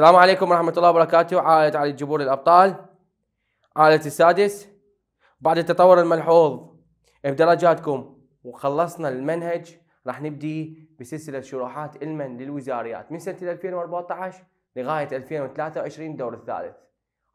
السلام عليكم ورحمة الله وبركاته عائلة علي الجبور الأبطال عائلة السادس بعد التطور الملحوظ بدرجاتكم وخلصنا المنهج راح نبدي بسلسلة شروحات علما للوزاريات من سنة 2014 لغاية 2023 الدور الثالث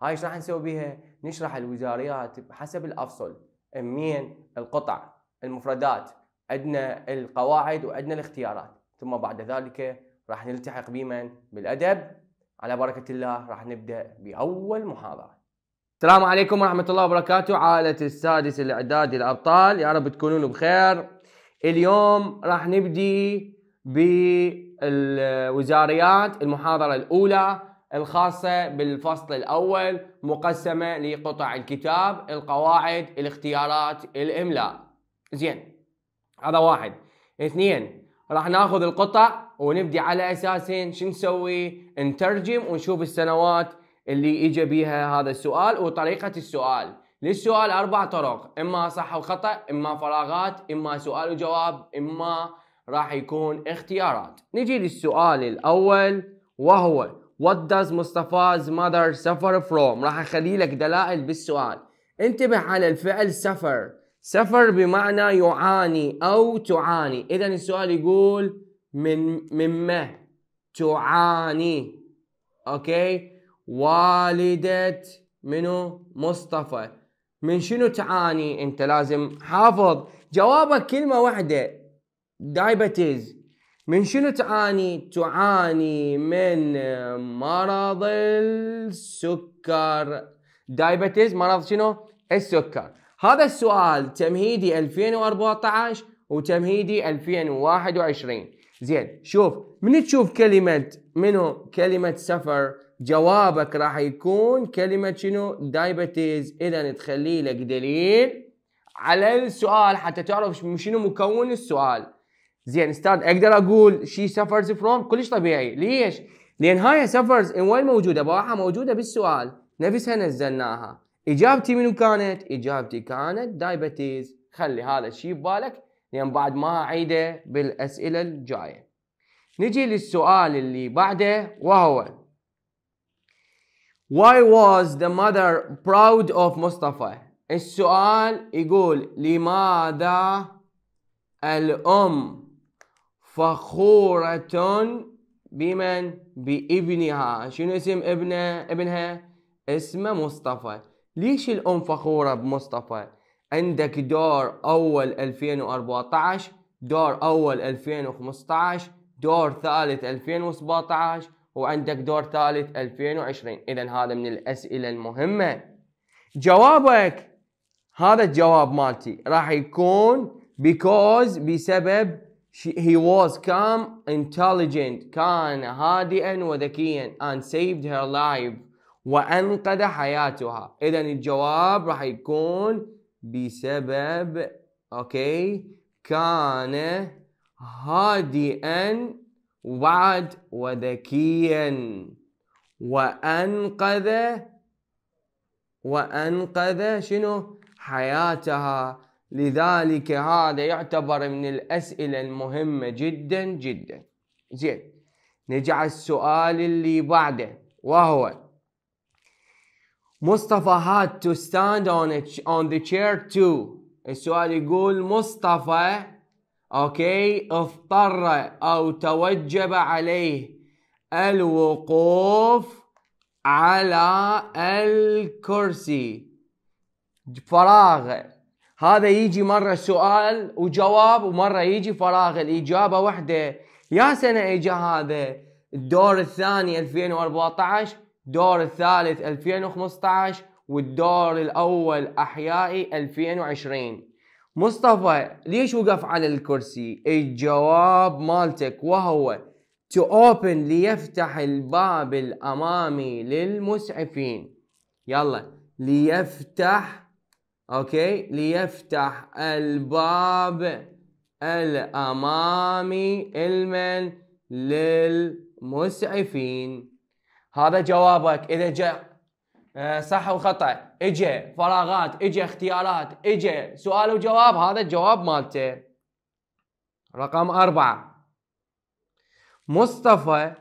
هاي ايش راح نسوي بها؟ نشرح الوزاريات بحسب الأفصل أمين القطع المفردات عندنا القواعد وعندنا الاختيارات ثم بعد ذلك راح نلتحق بمن؟ بالأدب على بركة الله راح نبدأ بأول محاضرة السلام عليكم ورحمة الله وبركاته عائلة السادس الإعداد الأبطال يا رب تكونون بخير اليوم راح نبدي بالوزاريات المحاضرة الأولى الخاصة بالفصل الأول مقسمة لقطع الكتاب القواعد الاختيارات الإملاء زين هذا واحد اثنين راح ناخذ القطع ونبدي على اساسين شو نسوي نترجم ونشوف السنوات اللي اجى بيها هذا السؤال وطريقه السؤال للسؤال اربع طرق اما صح وخطا اما فراغات اما سؤال وجواب اما راح يكون اختيارات نجي للسؤال الاول وهو What does Mustafa's mother suffer from؟ راح اخلي لك دلائل بالسؤال انتبه على الفعل suffer سفر بمعنى يعاني أو تعاني إذا السؤال يقول من مما تعاني أوكي والدة منو مصطفى من شنو تعاني أنت لازم حافظ جوابك كلمة واحدة دايبتيز من شنو تعاني تعاني من مرض السكر دايبتيز مرض شنو السكر هذا السؤال تمهيدي 2014 وتمهيدي 2021 زين شوف من تشوف كلمة منو كلمة سفر جوابك راح يكون كلمة شنو دايبتيز إذا تخلي لك دليل على السؤال حتى تعرف شنو مكون السؤال زين استاذ اقدر اقول شي سفرز فروم كلش طبيعي ليش؟ لان هاي سفرز وين موجوده؟ بواحه موجوده بالسؤال نفسها نزلناها اجابتي منو كانت؟ اجابتي كانت دايبتيز خلي هذا الشيء ببالك لان بعد ما اعيده بالاسئله الجايه. نجي للسؤال اللي بعده وهو Why was the mother proud of Mustafa? السؤال يقول لماذا الأم فخورة بمن؟ بابنها، شنو اسم ابنه؟ ابنها اسمه مصطفى. ليش الأم فخورة بمصطفى عندك دور أول 2014 دور أول 2015 دور ثالث 2017 وعندك دور ثالث 2020 إذا هذا من الأسئلة المهمة جوابك هذا الجواب مالتي راح يكون because بسبب he was calm intelligent كان هادئا وذكيا and saved her life وأنقذ حياتها إذا الجواب راح يكون بسبب أوكي كان هادئا وبعد وذكيا وأنقذ وأنقذ شنو حياتها لذلك هذا يعتبر من الأسئلة المهمة جدا جدا زين نجي على السؤال اللي بعده وهو مصطفى had to stand on it on the chair too السؤال يقول مصطفى اوكي اضطر او توجب عليه الوقوف على الكرسي فراغ هذا يجي مرة سؤال وجواب ومرة يجي فراغ الإجابة واحدة يا سنة إجا هذا الدور الثاني 2014 الدور الثالث 2015 والدور الأول أحيائي 2020 مصطفى ليش وقف على الكرسي؟ الجواب مالتك وهو to open ليفتح الباب الأمامي للمسعفين يلا ليفتح أوكي ليفتح الباب الأمامي المن للمسعفين هذا جوابك اذا جاء آه، صح وخطا اجى فراغات اجى اختيارات اجى سؤال وجواب هذا الجواب مالته رقم أربعة مصطفى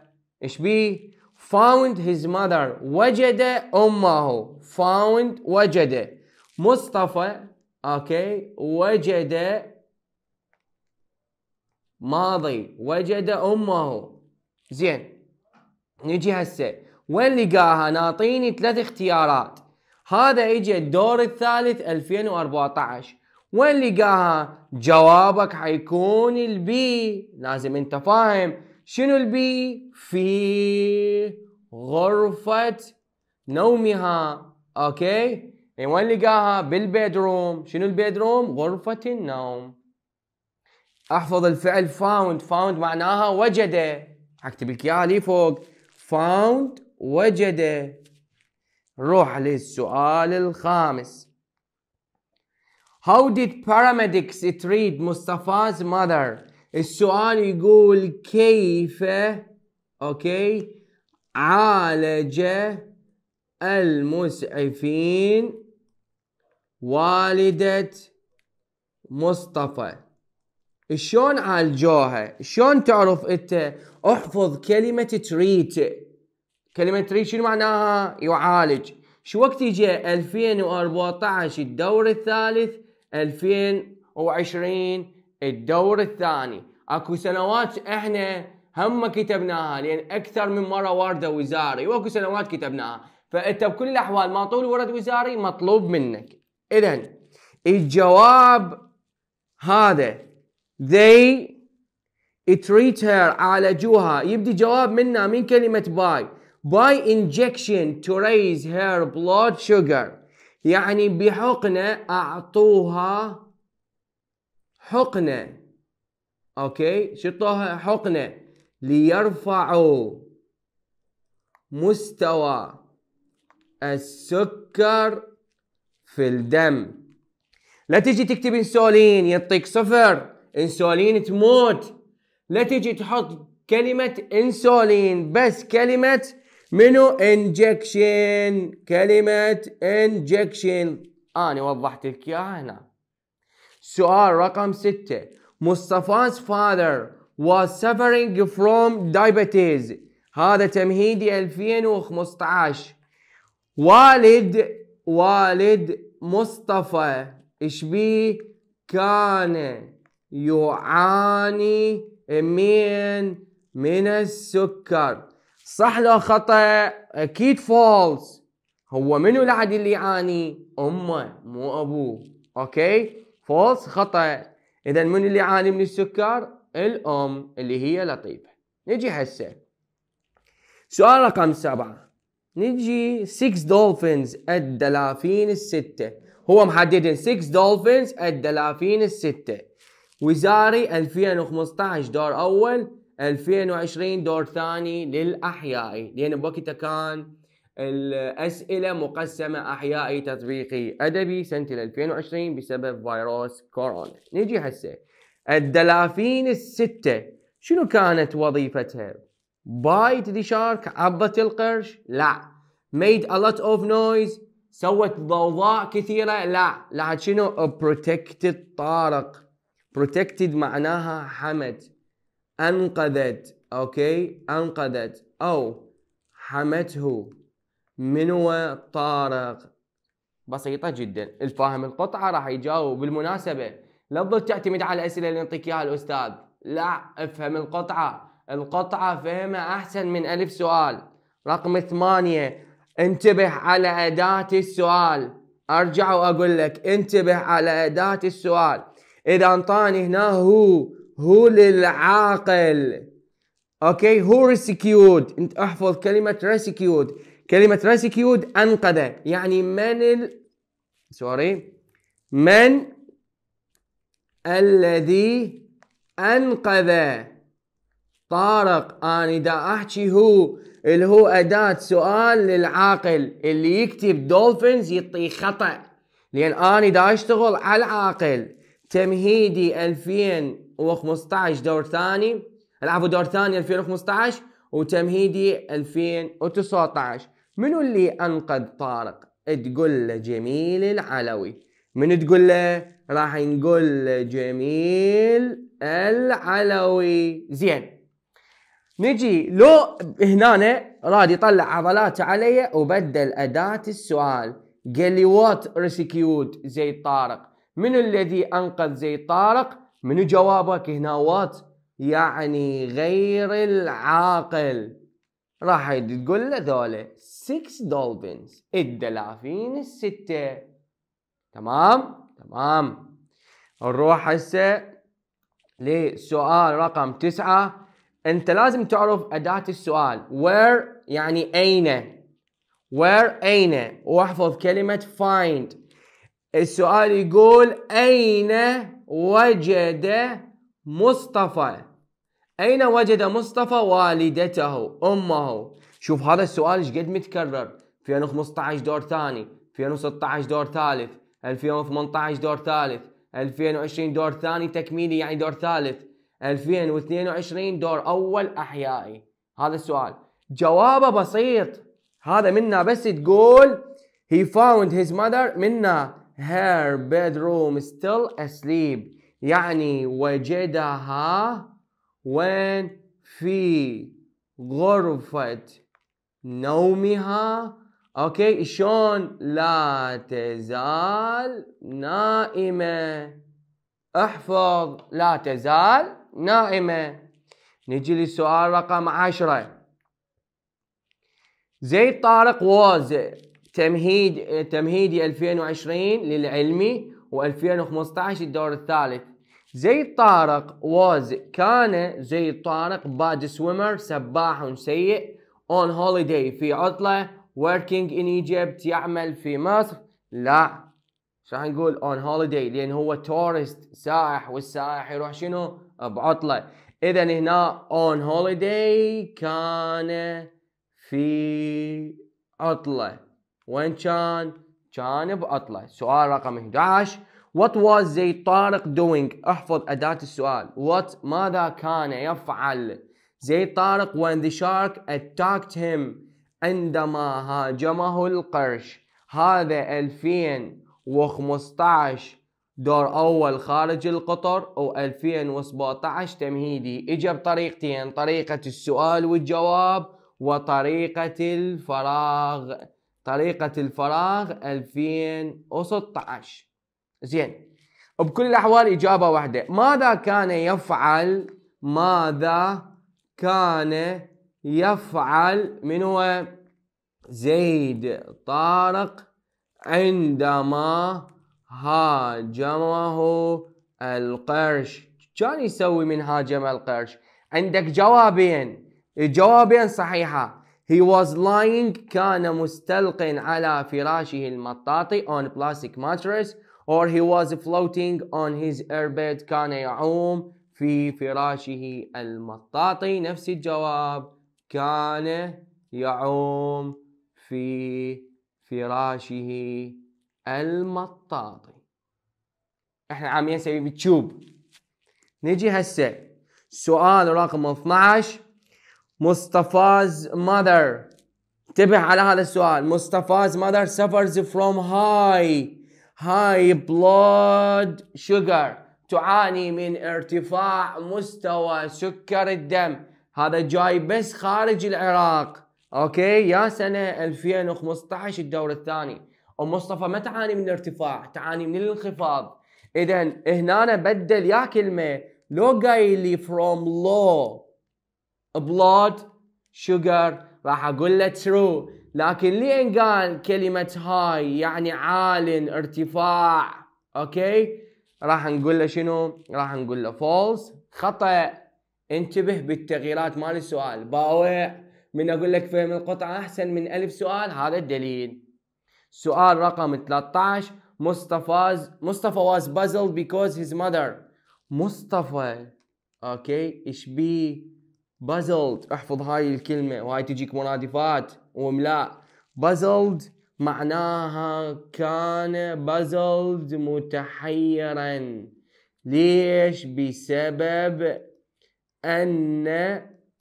ايش بيه found his mother وجد أمه found وجد مصطفى اوكي وجد ماضي وجد أمه زين نجي هسه وين لقاها؟ ناطيني ثلاث اختيارات هذا اجى الدور الثالث 2014 وين لقاها؟ جوابك حيكون البي لازم انت فاهم شنو البي؟ في غرفة نومها اوكي؟ إيه، وين لقاها؟ بالبيدروم شنو البيدروم؟ غرفة النوم احفظ الفعل فاوند فاوند معناها وجده اكتب لك اياها لي فوق فاوند وجد روح للسؤال الخامس How did paramedics treat Mustafa's mother? السؤال يقول كيف اوكي عالج المسعفين والدة مصطفى شلون عالجوها؟ شلون تعرف انت احفظ كلمة تريت كلمة تري شنو معناها؟ يعالج شو وقت يجي 2014 الدور الثالث 2020 الدور الثاني اكو سنوات احنا هم كتبناها لان اكثر من مره ورده وزاري واكو أيوة، سنوات كتبناها فانت بكل الاحوال ما طول ورد وزاري مطلوب منك اذا الجواب هذا they treat her عالجوها يبدي جواب منا من كلمه باي by injection to raise her blood sugar يعني بحقنة أعطوها حقنة أوكي شطوها حقنة ليرفعوا مستوى السكر في الدم لا تجي تكتب انسولين يعطيك صفر انسولين تموت لا تجي تحط كلمة انسولين بس كلمة منو انجكشن كلمة انجكشن أنا وضحت لك إياها هنا سؤال رقم ستة مصطفى's father was suffering from diabetes هذا تمهيدي 2015 والد والد مصطفى ايش بيه كان يعاني من من السكر صح لو خطأ أكيد فولس هو منو العد اللي يعاني أمه مو أبوه أوكي فولس خطأ إذا من اللي يعاني من السكر الأم اللي هي لطيفة نجي هسه سؤال رقم سبعة نجي 6 دولفينز الدلافين الستة هو محدد 6 دولفينز الدلافين الستة وزاري 2015 دور أول 2020 دور ثاني للاحيائي لان بوقتها كان الاسئله مقسمه احيائي تطبيقي ادبي سنه 2020 بسبب فيروس كورونا نجي هسه الدلافين السته شنو كانت وظيفتها بايت ذا شارك عضت القرش لا ميد ا لوت اوف نويز سوت ضوضاء كثيره لا لا شنو بروتكتد طارق بروتكتد معناها حمد أنقذت أوكي أنقذت أو حمته من هو طارق بسيطة جدا الفاهم القطعة راح يجاوب بالمناسبة لا تظل تعتمد على الأسئلة اللي يعطيك إياها الأستاذ لا افهم القطعة القطعة فهمها أحسن من ألف سؤال رقم ثمانية انتبه على أداة السؤال أرجع وأقول لك انتبه على أداة السؤال إذا أنطاني هنا هو هو للعاقل اوكي هو ريسكيود انت احفظ كلمه ريسكيود كلمه ريسكيود انقذ يعني من ال... سوري من الذي انقذ طارق اني دا احكي هو اللي هو اداه سؤال للعاقل اللي يكتب دولفينز يطي خطا لان اني دا اشتغل على العاقل تمهيدي 2000 2015 دور ثاني لعبوا دور ثاني 2015 وتمهيدي 2019 منو اللي انقذ طارق تقول له جميل العلوي من تقول له راح نقول له جميل العلوي زين نجي لو هنا راد يطلع عضلاته علي وبدل أداة السؤال قال لي وات ريسكيود زي طارق من الذي أنقذ زي طارق منو جوابك هنا وات يعني غير العاقل راح تقول له ذولا 6 دولفينز الدلافين الستة تمام تمام نروح هسه لسؤال رقم تسعة انت لازم تعرف اداة السؤال where يعني اين where اين واحفظ كلمة find السؤال يقول أين وجد مصطفى أين وجد مصطفى والدته أمه شوف هذا السؤال ايش قد متكرر 2015 دور ثاني 2016 دور ثالث 2018 دور ثالث 2020 دور ثاني تكميلي يعني دور ثالث 2022 دور أول أحيائي هذا السؤال جوابه بسيط هذا منا بس تقول he found his mother منا her bedroom still asleep يعني وجدها وين في غرفة نومها اوكي شلون لا تزال نائمة احفظ لا تزال نائمة نجي للسؤال رقم عشرة زيد طارق was تمهيد تمهيدي 2020 للعلمي و2015 الدور الثالث زيد طارق واز كان زيد طارق باد سويمر سباح سيء اون هوليداي في عطلة working in Egypt يعمل في مصر لا شو نقول اون هوليداي لأن هو تورست سائح والسائح يروح شنو بعطلة إذا هنا اون هوليداي كان في عطلة وين كان؟ كان بعطله، سؤال رقم 11 What was زيد طارق doing؟ احفظ أداة السؤال، What ماذا كان يفعل؟ زيد طارق when the shark attacked him عندما هاجمه القرش، هذا 2015 دور أول خارج القطر و2017 تمهيدي، إجا بطريقتين، طريقة السؤال والجواب وطريقة الفراغ. طريقة الفراغ 2016 زين بكل الأحوال إجابة واحدة ماذا كان يفعل ماذا كان يفعل من هو زيد طارق عندما هاجمه القرش كان يسوي من هاجم القرش عندك جوابين الجوابين صحيحة He was lying كان مستلق على فراشه المطاطي on plastic mattress or he was floating on his airbed كان يعوم في فراشه المطاطي نفس الجواب كان يعوم في فراشه المطاطي احنا عاملين سبيب تشوب نجي هسه سؤال رقم 12 مصطفى's mother انتبه على هذا السؤال مصطفى's mother suffers from high high blood sugar تعاني من ارتفاع مستوى سكر الدم هذا جاي بس خارج العراق اوكي يا سنه 2015 الدور الثاني ام مصطفى ما تعاني من الارتفاع تعاني من الانخفاض اذا هنا بدل يا كلمه لو قايل لي فروم لو blood sugar راح اقول له true لكن لين قال كلمة هاي يعني عال ارتفاع اوكي راح نقول له شنو راح نقول له false خطأ انتبه بالتغييرات مال السؤال باوع من اقول لك فهم القطعة احسن من الف سؤال هذا الدليل سؤال رقم 13 مصطفى مصطفى was puzzled because his mother مصطفى اوكي ايش بيه بازلد احفظ هاي الكلمة وهاي تجيك مرادفات واملاء بازلد معناها كان بازلد متحيرا ليش بسبب أن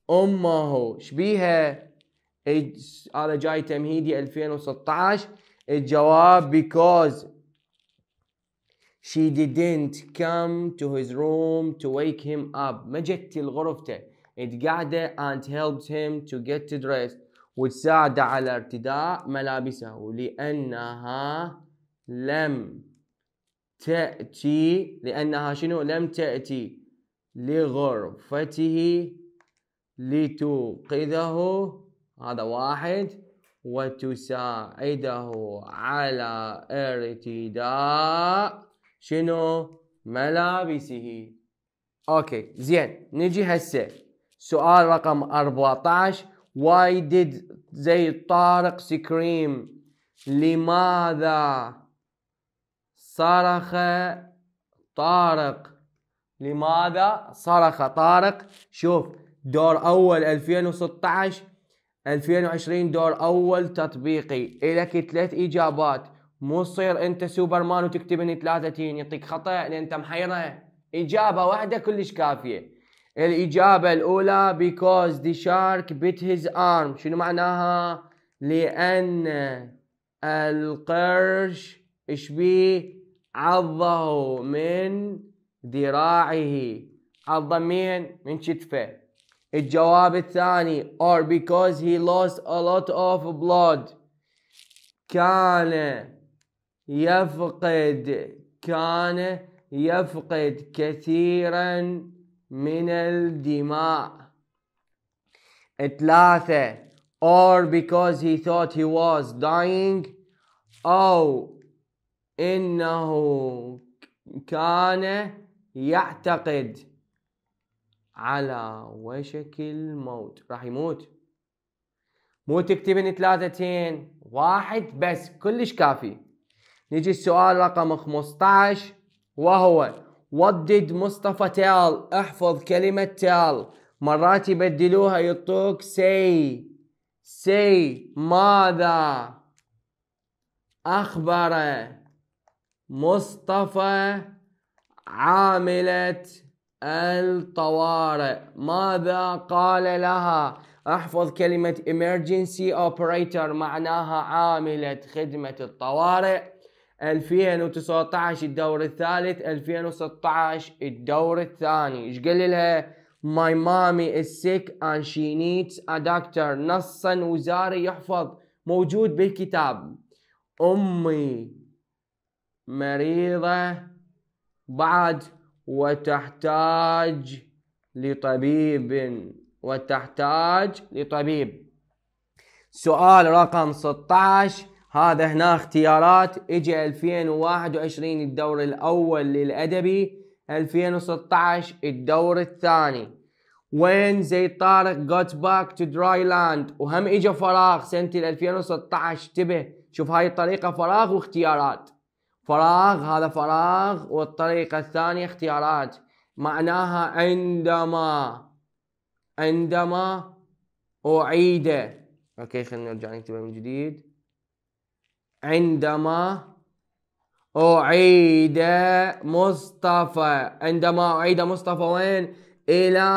أمه شبيها هذا جاي تمهيدي 2016 الجواب because she didn't come to his room to wake him up ما جت لغرفته It تقعده and helps him to get dressed وتساعده على ارتداء ملابسه لأنها لم تأتي لأنها شنو لم تأتي لغرفته لتوقظه هذا واحد وتساعده على ارتداء شنو ملابسه اوكي زين نجي هسه سؤال رقم 14 Why did زي طارق scream لماذا صرخ طارق لماذا صرخ طارق شوف دور أول 2016 2020 دور أول تطبيقي إلك ثلاث إجابات مو تصير أنت سوبرمان وتكتب إن ثلاثة يعطيك خطأ لأن أنت محيرة إجابة واحدة كلش كافية الإجابة الأولى because the shark bit his arm شنو معناها؟ لأن القرش إيش عضه من ذراعه عضه من؟ من كتفه الجواب الثاني or because he lost a lot of blood كان يفقد كان يفقد كثيرا من الدماء ثلاثة or because he thought he was dying أو إنه كان يعتقد على وشك الموت راح يموت مو تكتبين ثلاثتين واحد بس كلش كافي نجي السؤال رقم 15 وهو What did مصطفى tell احفظ كلمة tell مرات يبدلوها يطوك say say ماذا أخبر مصطفى عاملة الطوارئ ماذا قال لها احفظ كلمة emergency operator معناها عاملة خدمة الطوارئ 2019 الدور الثالث 2016 الدور الثاني ايش قال لها ماي مامي سيك اند شي نيدز ا دكتور نصا وزاري يحفظ موجود بالكتاب امي مريضه بعد وتحتاج لطبيب وتحتاج لطبيب سؤال رقم 16 هذا هنا اختيارات اجى 2021 الدور الاول للادبي 2016 الدور الثاني وين زي طارق جوت باك تو دراي لاند وهم اجى فراغ سنه 2016 انتبه شوف هاي الطريقه فراغ واختيارات فراغ هذا فراغ والطريقه الثانيه اختيارات معناها عندما عندما اعيد اوكي خلينا نرجع نكتبها من جديد عندما أعيد مصطفى عندما أعيد مصطفى وين؟ إلى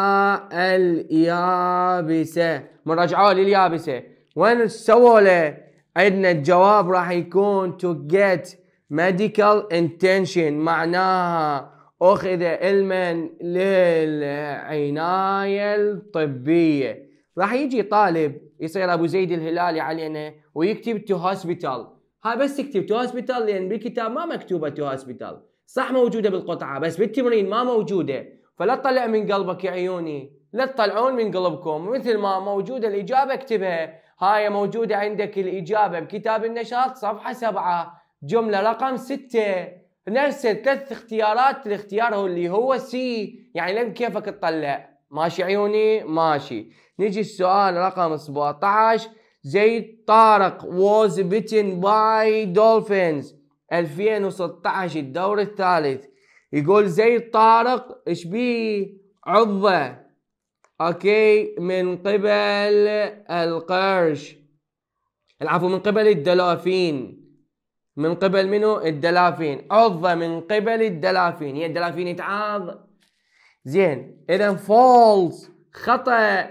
اليابسة من رجعوه لليابسة وين سووا له؟ عندنا الجواب راح يكون to get medical intention معناها أخذ علما للعناية الطبية راح يجي طالب يصير أبو زيد الهلالي علينا ويكتب to hospital هاي بس تكتب تو هوسبيتال لان بالكتاب ما مكتوبه تو هوسبيتال صح موجوده بالقطعه بس بالتمرين ما موجوده فلا تطلع من قلبك يا عيوني لا تطلعون من قلبكم مثل ما موجوده الاجابه اكتبها هاي موجوده عندك الاجابه بكتاب النشاط صفحه سبعة جمله رقم ستة نفس ثلاث اختيارات الاختيار هو اللي هو سي يعني لم كيفك تطلع ماشي عيوني ماشي نجي السؤال رقم 17 زيد طارق was beaten by Dolphins 2016 الدور الثالث يقول زيد طارق ايش بيه عضة اوكي من قبل القرش العفو من قبل الدلافين من قبل منو الدلافين عضة من قبل الدلافين هي الدلافين يتعاض زين اذا فولز خطأ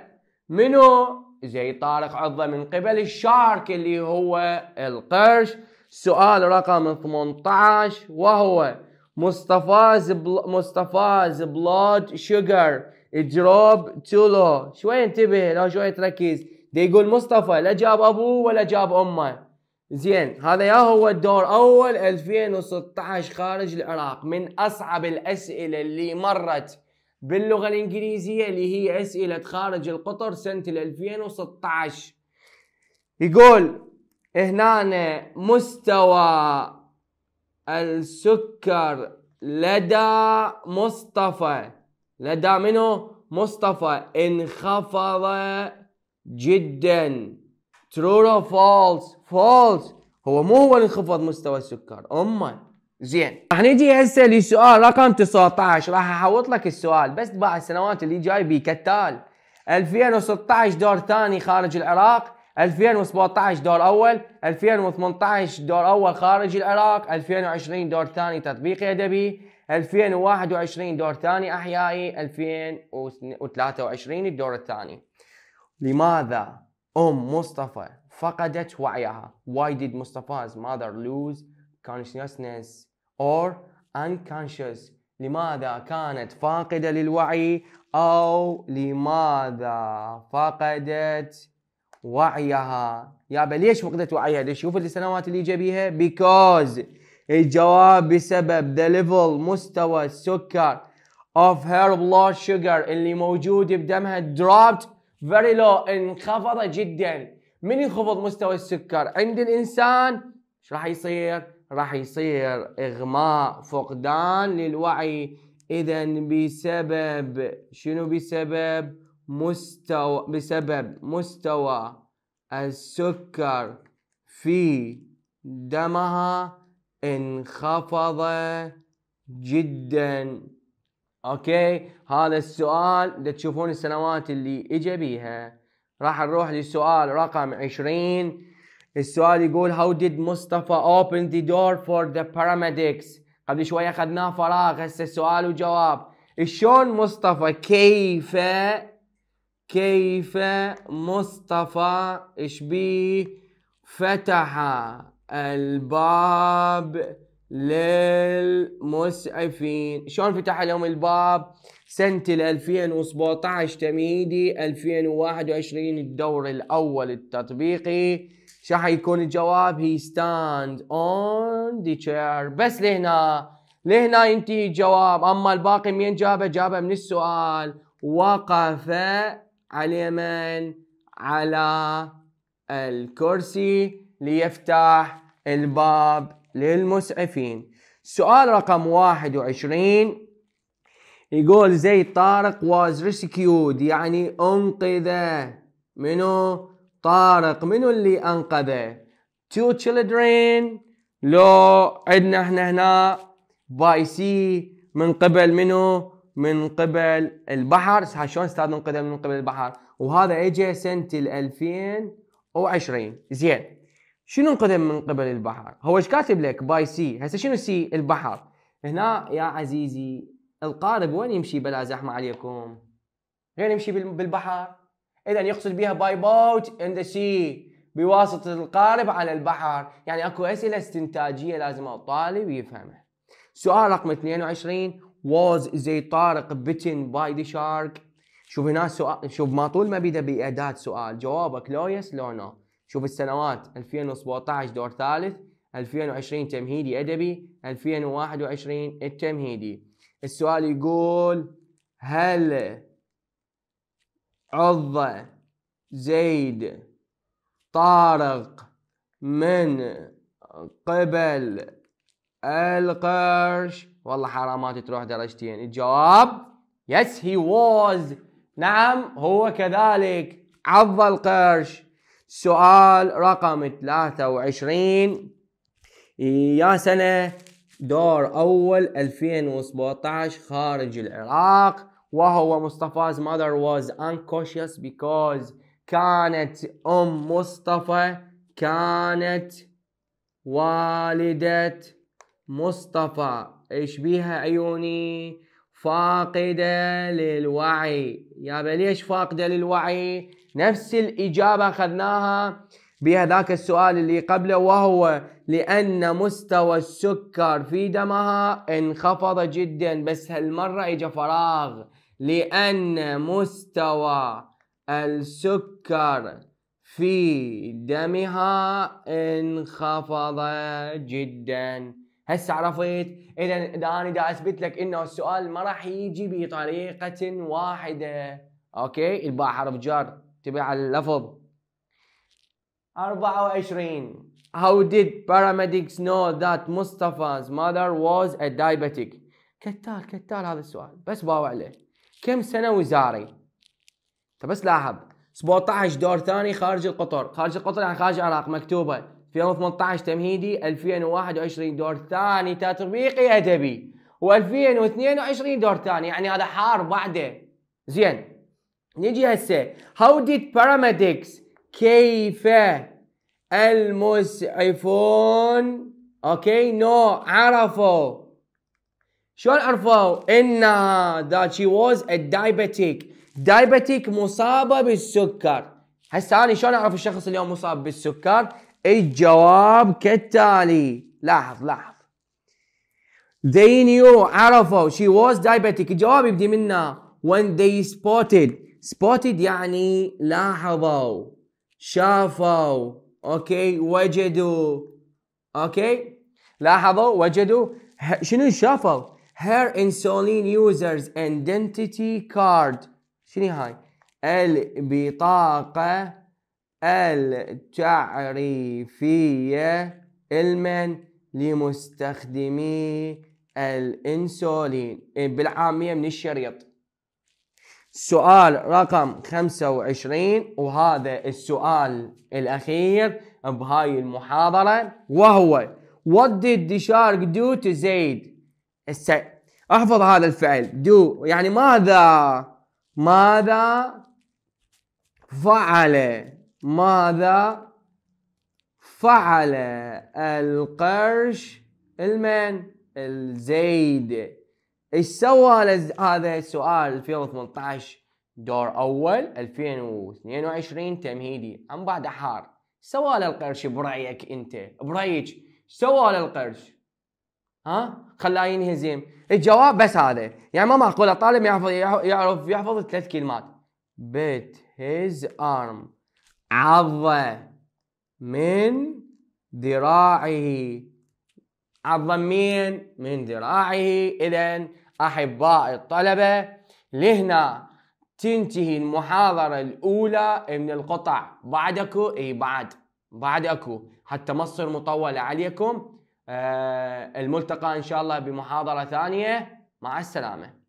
منو زي طارق عضة من قبل الشارك اللي هو القرش سؤال رقم 18 وهو مصطفى زبل... مصطفى زبلوج شوجر دروب تولو شوي انتبه لو شوي تركز دي يقول مصطفى لا جاب ابوه ولا جاب امه زين هذا يا هو الدور اول 2016 خارج العراق من اصعب الاسئله اللي مرت باللغة الإنجليزية اللي هي أسئلة خارج القطر سنة 2016 يقول هنا مستوى السكر لدى مصطفى لدى منه مصطفى انخفض جدا true or false false هو مو هو اللي انخفض مستوى السكر امه زين راح نجي هسه لسؤال رقم 19 راح احوط لك السؤال بس بعد السنوات اللي جاي كالتالي 2016 دور ثاني خارج العراق 2017 دور اول 2018 دور اول خارج العراق 2020 دور ثاني تطبيقي ادبي 2021 دور ثاني احيائي 2023 الدور الثاني لماذا ام مصطفى فقدت وعيها why did Mustafa's mother lose consciousness or unconscious لماذا كانت فاقدة للوعي أو لماذا فقدت وعيها يابا ليش فقدت وعيها ليش شوف السنوات اللي جابيها because الجواب بسبب the level مستوى السكر of her blood sugar اللي موجود بدمها dropped very low انخفض جدا من ينخفض مستوى السكر عند الانسان ايش راح يصير راح يصير إغماء فقدان للوعي إذا بسبب شنو بسبب مستوى بسبب مستوى السكر في دمها انخفض جدا اوكي هذا السؤال دا تشوفون السنوات اللي اجا بيها راح نروح للسؤال رقم 20 السؤال يقول how did مصطفى open the door for the paramedics قبل شوية اخذناه فراغ هسه سؤال وجواب شلون مصطفى كيف كيف مصطفى شبيه فتح الباب للمسعفين شلون فتح لهم الباب سنة 2017 تميدي 2021 الدور الأول التطبيقي شو حيكون الجواب هي stand on the chair بس لهنا لهنا ينتهي الجواب اما الباقي مين جابه جابه من السؤال وقف على من على الكرسي ليفتح الباب للمسعفين سؤال رقم 21 يقول زيد طارق was rescued يعني انقذ منو طارق منو اللي انقذه تو children لو عندنا احنا هنا باي سي من قبل منو من قبل البحر شلون استاذ من من قبل البحر وهذا اجى سنه 2020 زين شنو انقدم من قبل البحر هو ايش كاتب لك باي سي هسه شنو سي البحر هنا يا عزيزي القارب وين يمشي بلا زحمه عليكم غير يمشي بالبحر اذا يقصد بها باي بوت ان ذا سي بواسطه القارب على البحر يعني اكو اسئله استنتاجيه لازم الطالب يفهمها سؤال رقم 22 was زي طارق bitten by the shark شوف هنا سؤال شوف ما طول ما بدا باداه سؤال جوابك لو يس لو نو شوف السنوات 2017 دور ثالث 2020 تمهيدي ادبي 2021 التمهيدي السؤال يقول هل عضة زيد طارق من قبل القرش والله حرامات تروح درجتين الجواب يس هي was نعم هو كذلك عض القرش سؤال رقم 23 يا سنة دور أول 2017 خارج العراق وهو مصطفى's mother was unconscious because كانت أم مصطفى كانت والدة مصطفى ايش بيها عيوني فاقدة للوعي يا ليش فاقدة للوعي نفس الإجابة أخذناها بهذاك السؤال اللي قبله وهو لأن مستوى السكر في دمها انخفض جدا بس هالمرة إجا فراغ لأن مستوى السكر في دمها انخفض جدا هسه عرفت اذا اذا انا دا اثبت لك انه السؤال ما راح يجي بطريقه واحده اوكي الباء حرف جر تبع اللفظ 24 How did paramedics know that Mustafa's mother was a diabetic؟ كتار كتار هذا السؤال بس باوع عليه كم سنه وزاري فبس طيب لاحظ 17 دور ثاني خارج القطر خارج القطر يعني خارج العراق مكتوبه في يوم 18 تمهيدي 2021 دور ثاني تطبيقي ادبي و2022 دور ثاني يعني هذا حار بعده زين نجي هسه how did paramedics كيف المسعفون اوكي نو عرفوا شلون عرفوا انها ذات شي ووز الدايبتيك دايبتيك مصابه بالسكر هسه انا شلون اعرف الشخص اليوم مصاب بالسكر الجواب كالتالي لاحظ لاحظ they knew عرفوا she was diabetic الجواب يبدي منا when they spotted spotted يعني لاحظوا شافوا اوكي وجدوا اوكي لاحظوا وجدوا شنو شافوا her insulin users identity card شنو هاي البطاقة التعريفية المن لمستخدمي الانسولين إيه، بالعامية من الشريط سؤال رقم 25 وهذا السؤال الأخير بهاي المحاضرة وهو What did the shark do to Zaid? هسه احفظ هذا الفعل دو يعني ماذا ماذا فعل ماذا فعل القرش المن الزيد ايش سوى هذا السؤال 2018 دور اول 2022 تمهيدي عن بعد حار سوى للقرش برايك انت برايك سوى للقرش ها خلاه ينهزم الجواب بس هذا يعني ما معقول الطالب يحفظ يعرف يحفظ ثلاث كلمات بيت هيز ارم عضة من ذراعه عضة من من ذراعه اذا احباء الطلبة لهنا تنتهي المحاضرة الأولى من القطع بعد اكو اي بعد بعد اكو حتى ما تصير مطولة عليكم آه، الملتقى ان شاء الله بمحاضره ثانيه مع السلامه